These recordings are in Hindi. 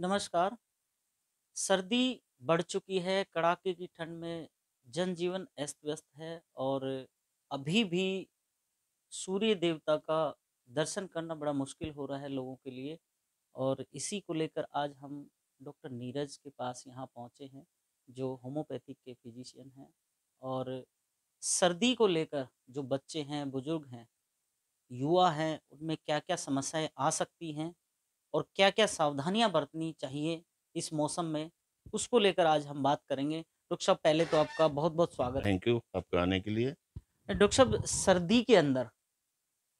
नमस्कार सर्दी बढ़ चुकी है कड़ाके की ठंड में जनजीवन अस्त व्यस्त है और अभी भी सूर्य देवता का दर्शन करना बड़ा मुश्किल हो रहा है लोगों के लिए और इसी को लेकर आज हम डॉक्टर नीरज के पास यहाँ पहुँचे हैं जो होम्योपैथिक के फिजिशियन हैं और सर्दी को लेकर जो बच्चे हैं बुजुर्ग हैं युवा हैं उनमें क्या क्या समस्याएं आ सकती हैं और क्या क्या सावधानियां बरतनी चाहिए इस मौसम में उसको लेकर आज हम बात करेंगे डॉक्टर साहब पहले तो आपका बहुत बहुत स्वागत थैंक यू आपका आने के लिए डॉक्टर साहब सर्दी के अंदर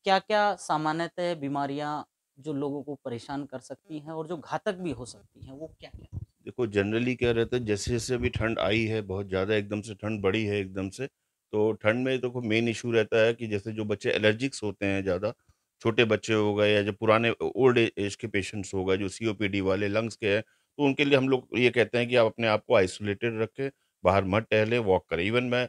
क्या क्या सामान्यतः बीमारियां जो लोगों को परेशान कर सकती हैं और जो घातक भी हो सकती हैं वो क्या क्या देखो जनरली क्या रहता है जैसे जैसे अभी ठंड आई है बहुत ज़्यादा एकदम से ठंड बढ़ी है एकदम से तो ठंड में देखो तो मेन इशू रहता है कि जैसे जो बच्चे एलर्जिक्स होते हैं ज़्यादा छोटे बच्चे हो गए या जो पुराने ओल्ड एज के पेशेंट्स हो गए जो सीओपीडी वाले लंग्स के हैं तो उनके लिए हम लोग ये कहते हैं कि आप अपने आप को आइसोलेटेड रखें बाहर मत टहलें वॉक करें इवन मैं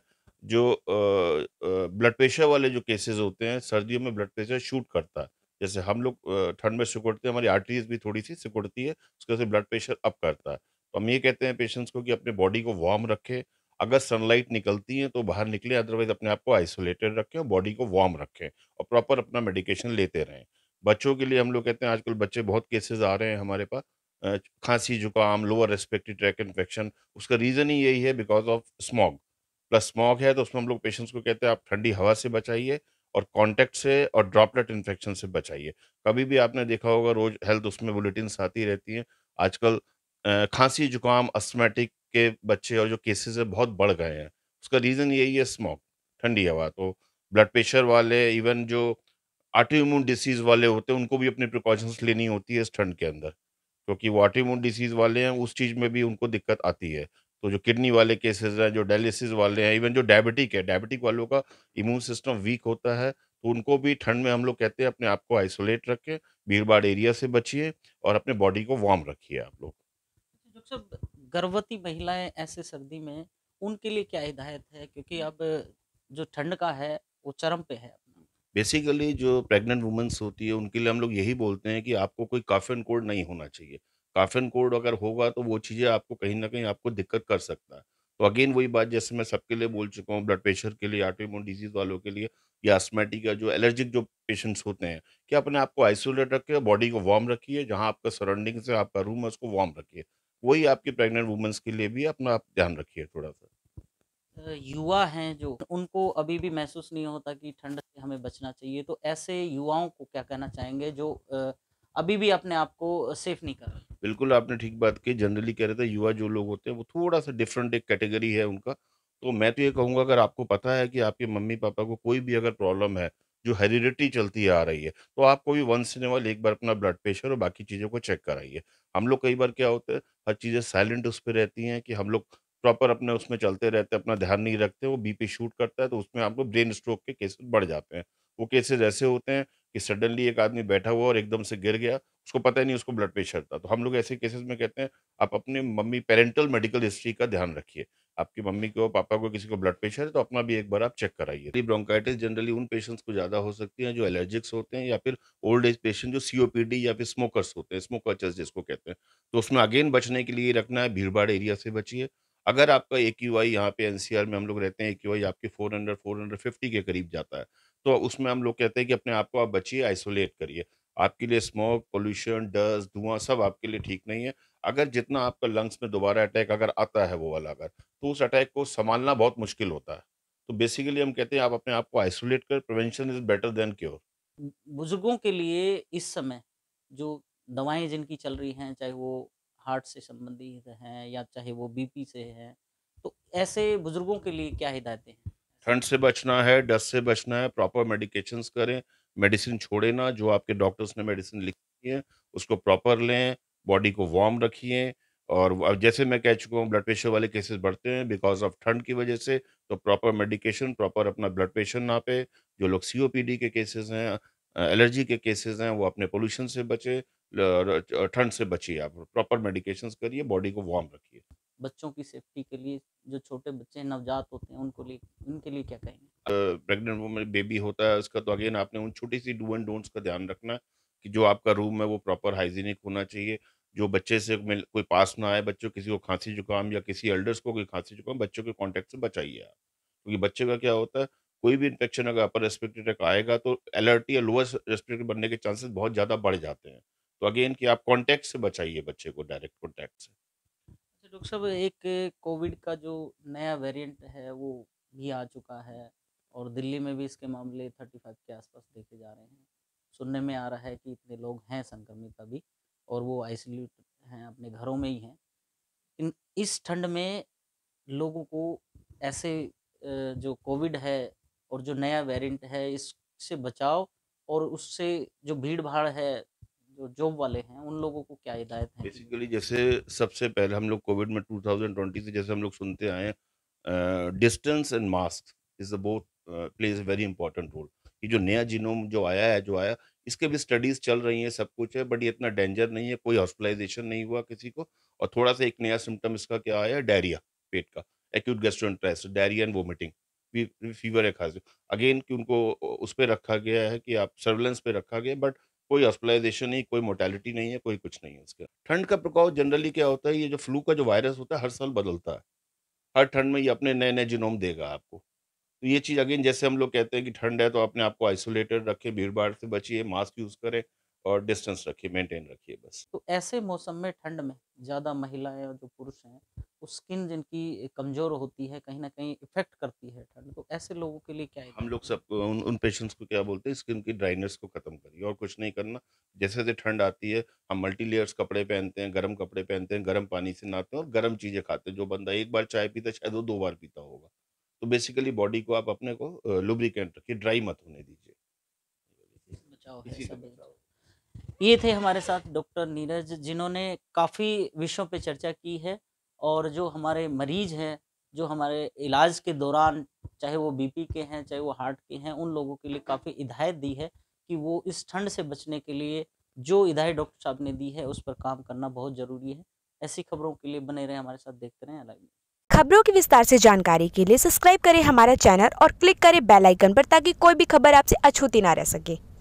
जो ब्लड प्रेशर वाले जो केसेस होते हैं सर्दियों में ब्लड प्रेशर शूट करता है जैसे हम लोग ठंड में सिकुड़ते हैं हमारी आर्टरीज भी थोड़ी सी सिकुड़ती है उसके से ब्लड प्रेशर अप करता है तो हम ये कहते हैं पेशेंट्स को कि अपने बॉडी को वार्म रखें अगर सनलाइट निकलती है तो बाहर निकले अदरवाइज अपने आप को आइसोलेटेड रखें और बॉडी को वार्म रखें और प्रॉपर अपना मेडिकेशन लेते रहें बच्चों के लिए हम लोग कहते हैं आजकल बच्चे बहुत केसेस आ रहे हैं हमारे पास खांसी जुकाम लोअर रेस्पेक्टिव ट्रैक इन्फेक्शन उसका रीज़न ही यही है because of smog plus smog है तो उसमें हम लोग पेशेंट्स को कहते हैं आप ठंडी हवा से बचाइए और कॉन्टैक्ट से और ड्रॉपलेट इन्फेक्शन से बचाइए कभी भी आपने देखा होगा रोज हेल्थ उसमें बुलेटिन आती रहती हैं आजकल खांसी जुकाम अस्मेटिक के बच्चे और जो केसेस है बहुत बढ़ गए हैं उसका रीज़न यही है स्मोक ठंडी हवा तो ब्लड प्रेशर वाले इवन जो आटोइम्यून डिसीज़ वाले होते हैं उनको भी अपनी प्रिकॉशंस लेनी होती है इस ठंड के अंदर क्योंकि वो आटोइम्यून डिसीज़ वाले हैं उस चीज़ में भी उनको दिक्कत आती है तो जो किडनी वाले केसेस हैं जो डायलिसिस वाले हैं इवन जो डायबिटिक है डायबिटिक वालों का इम्यून सिस्टम वीक होता है तो उनको भी ठंड में हम लोग कहते हैं अपने आप को आइसोलेट रखें भीड़ भाड़ एरिया से बचिए और अपने बॉडी को वार्म रखिए आप लोग अच्छा, गर्भवती महिलाएं ऐसे सर्दी में उनके लिए क्या हिदायत है क्योंकि अब जो ठंड का है वो चरम पे है बेसिकली जो प्रेग्नेंट वुमेंस होती है उनके लिए हम लोग यही बोलते हैं कि आपको कोई काफिन कोड नहीं होना चाहिए काफिन कोड अगर होगा तो वो चीज़ें आपको कहीं ना कहीं आपको दिक्कत कर सकता है तो अगेन वही बात जैसे मैं सबके लिए बोल चुका हूँ ब्लड प्रेशर के लिए आटोमोन डिजीज वालों के लिए या अस्मेटिक या जो एलर्जिक जो पेशेंट्स होते हैं कि अपने आप को आइसोलेट रखिए बॉडी को वार्म रखिए जहाँ आपका सराउंडिंग से आपका रूम है उसको वार्म रखिए वही आपके प्रेग्नेंट वुमेंस के लिए भी अपना आप ध्यान रखिए थोड़ा सा युवा हैं जो उनको अभी भी महसूस नहीं होता कि ठंड से हमें बचना चाहिए तो ऐसे युवाओं को क्या कहना चाहेंगे जो अभी भी अपने आप को सेफ नहीं कर रहे बिल्कुल आपने ठीक बात की जनरली कह रहे थे युवा जो लोग होते हैं वो थोड़ा सा डिफरेंट एक कैटेगरी है उनका तो मैं तो ये कहूँगा अगर आपको पता है कि आपके मम्मी पापा को कोई भी अगर प्रॉब्लम है जो हेरिडिटी चलती आ रही है। तो आपको भी वंस इन अ एक बार अपना ब्लड प्रेशर और बाकी चीज़ों को चेक कराइए। हम लोग कई बार क्या होते हैं हर चीज़ें साइलेंट उस पर रहती हैं कि हम लोग प्रॉपर अपने उसमें चलते रहते हैं, अपना ध्यान नहीं रखते, वो बीपी शूट करता है, तो उसमें आपको ब्रेन स्ट्रोक के केसेज़ बढ़ जाते हैं। वो केसेज़ ऐसे होते हैं कि सडनली एक आदमी बैठा हुआ और एकदम से गिर गया, उसको पता ही नहीं उसको ब्लड प्रेशर था। तो हम लोग ऐसे केसेज़ में कहते हैं, आप अपने मम्मी पेरेंटल मेडिकल हिस्ट्री का ध्यान रखिए। आपकी मम्मी को पापा को किसी को ब्लड प्रेशर है तो अपना भी एक बार आप चेक कराइए ब्रोंकाइटिस जनरली उन पेशेंट्स को ज़्यादा हो सकती है जो एलर्जिक्स होते हैं या फिर ओल्ड एज पेशेंट जो सीओपीडी या फिर स्मोकर्स होते हैं स्मोकर्चर्स जिसको कहते हैं तो उसमें अगेन बचने के लिए रखना है भीड़ भाड़ एरिया से बचिए अगर आपका ए क्यू आई यहाँ पे एनसीआर में हम लोग रहते हैं ए क्यू आई आपके four hundred four hundred fifty के करीब जाता है तो उसमें हम लोग कहते हैं कि अपने आप को आप बचिए आइसोलेट करिए आपके लिए स्मोक पोल्यूशन डस्ट धुआं सब आपके लिए ठीक नहीं है अगर जितना आपका लंग्स में दोबारा अटैक अगर आता है वो वाला अगर तो उस अटैक को संभालना बहुत मुश्किल होता है तो बेसिकली हम कहते हैं आप अपने आप को आइसोलेट कर prevention is better than cure बुजुर्गों के लिए इस समय जो दवाएं जिनकी चल रही हैं चाहे वो हार्ट से संबंधित हैं या चाहे वो बीपी से हैं तो ऐसे बुजुर्गों के लिए क्या हिदायतें हैं ठंड से बचना है डस्ट से बचना है प्रॉपर मेडिकेशंस करें मेडिसिन छोड़े ना जो आपके डॉक्टर्स ने मेडिसिन लिखी है उसको प्रॉपर लें बॉडी को वार्म रखिए और जैसे मैं कह चुका हूँ ब्लड प्रेशर वाले केसेस बढ़ते हैं बिकॉज ऑफ ठंड की वजह से तो प्रॉपर मेडिकेशन प्रॉपर अपना ब्लड प्रेशर ना पे जो लोग सी के केसेस हैं एलर्जी के केसेस हैं वो अपने पोल्यूशन से बचे ठंड से बचिए आप प्रॉपर मेडिकेशन करिए बॉडी को वार्म रखिए बच्चों की सेफ्टी के लिए जो छोटे बच्चे नवजात होते हैं उनको लिए उनके लिए क्या कहेंगे प्रेग्नेंट वुमेन बेबी होता है उसका तो अगेन आपने उन छोटी सी डू एंड डोंट्स का ध्यान रखना कि जो आपका रूम है वो प्रॉपर हाइजीनिक होना चाहिए जो बच्चे से मिल कोई पास ना आए बच्चों किसी को खांसी जुकाम या किसी एल्डर्स को कोई खांसी जुकाम बच्चों के कॉन्टेक्ट से बचाइए आप क्योंकि बच्चे का क्या होता है कोई भी इन्फेक्शन अगर अपर रेस्पिरेटरी ट्रैक आएगा तो एलर्टी या लोअर रेस्पिरेटरी बनने के चांसेस बहुत ज़्यादा बढ़ जाते हैं तो अगेन कि आप कॉन्टैक्ट से बचाइए बच्चे को डायरेक्ट कॉन्टैक्ट से अच्छा डॉक्टर साहब एक कोविड का जो नया वेरिएंट है वो भी आ चुका है और दिल्ली में भी इसके मामले थर्टी फाइव के आसपास देखे जा रहे हैं सुनने में आ रहा है कि इतने लोग हैं संक्रमित अभी और वो आइसोलेट हैं अपने घरों में ही हैं इन इस ठंड में लोगों को ऐसे जो कोविड है और जो नया वेरिएंट है इससे बचाव और उससे जो भीड़ भाड़ है जो जॉब वाले हैं उन लोगों को क्या हिदायत है बेसिकली जैसे सबसे पहले हम लोग कोविड में 2020 से जैसे हम लोग सुनते आए हैं distance and mask is the both plays very important role कि जो नया जीनोम जो आया है जो आया इसके भी स्टडीज चल रही हैं सब कुछ है बट ये इतना डेंजर नहीं है कोई हॉस्पिटलाइजेशन नहीं हुआ किसी को और थोड़ा सा एक नया सिम्टम इसका क्या आया डायरिया पेट का acute gastroenteritis diarrhoea and vomiting fever है खास अगेन कि उनको उस पर रखा गया है कि आप सर्वेलेंस पे रखा गया बट कोई हॉस्पिटलाइजेशन नहीं कोई मोटेलिटी नहीं है कोई कुछ नहीं है इसका ठंड का प्रकोप जनरली क्या होता है ये जो फ्लू का जो वायरस होता है हर साल बदलता है हर ठंड में ये अपने नए नए जिनोम देगा आपको तो ये चीज़ अगेन जैसे हम लोग कहते हैं कि ठंड है तो अपने आप को आइसोलेटेड रखें भीड़ भाड़ से बचिए मास्क यूज़ करें और डिस्टेंस रखिए मेंटेन रखिए बस तो ऐसे मौसम में ठंड में ज़्यादा महिलाएं और जो पुरुष हैं वो स्किन जिनकी कमज़ोर होती है कहीं ना कहीं इफेक्ट करती है ठंड तो ऐसे लोगों के लिए क्या है हम लोग सब उन उन पेशेंट्स को क्या बोलते हैं स्किन की ड्राइनेस को ख़त्म करिए और कुछ नहीं करना जैसे जैसे ठंड आती है हम मल्टी लेयर्स कपड़े पहनते हैं गर्म कपड़े पहनते हैं गर्म पानी से नहाते हैं और गर्म चीज़ें खाते हैं जो बंदा एक बार चाय पीता शायद वो दो बार पीता होगा तो बेसिकली बॉडी को आप अपने को लुब्रिकेंट रखिए ड्राई मत होने दीजिए ये थे हमारे साथ डॉक्टर नीरज जिन्होंने काफ़ी विषयों पे चर्चा की है और जो हमारे मरीज हैं जो हमारे इलाज के दौरान चाहे वो बीपी के हैं चाहे वो हार्ट के हैं उन लोगों के लिए काफ़ी हिदायत दी है कि वो इस ठंड से बचने के लिए जो हिदायत डॉक्टर साहब ने दी है उस पर काम करना बहुत ज़रूरी है ऐसी खबरों के लिए बने रहे हमारे साथ देखते रहें अलाइव खबरों की विस्तार से जानकारी के लिए सब्सक्राइब करें हमारा चैनल और क्लिक करें बेल आइकन पर ताकि कोई भी खबर आपसे अछूती ना रह सके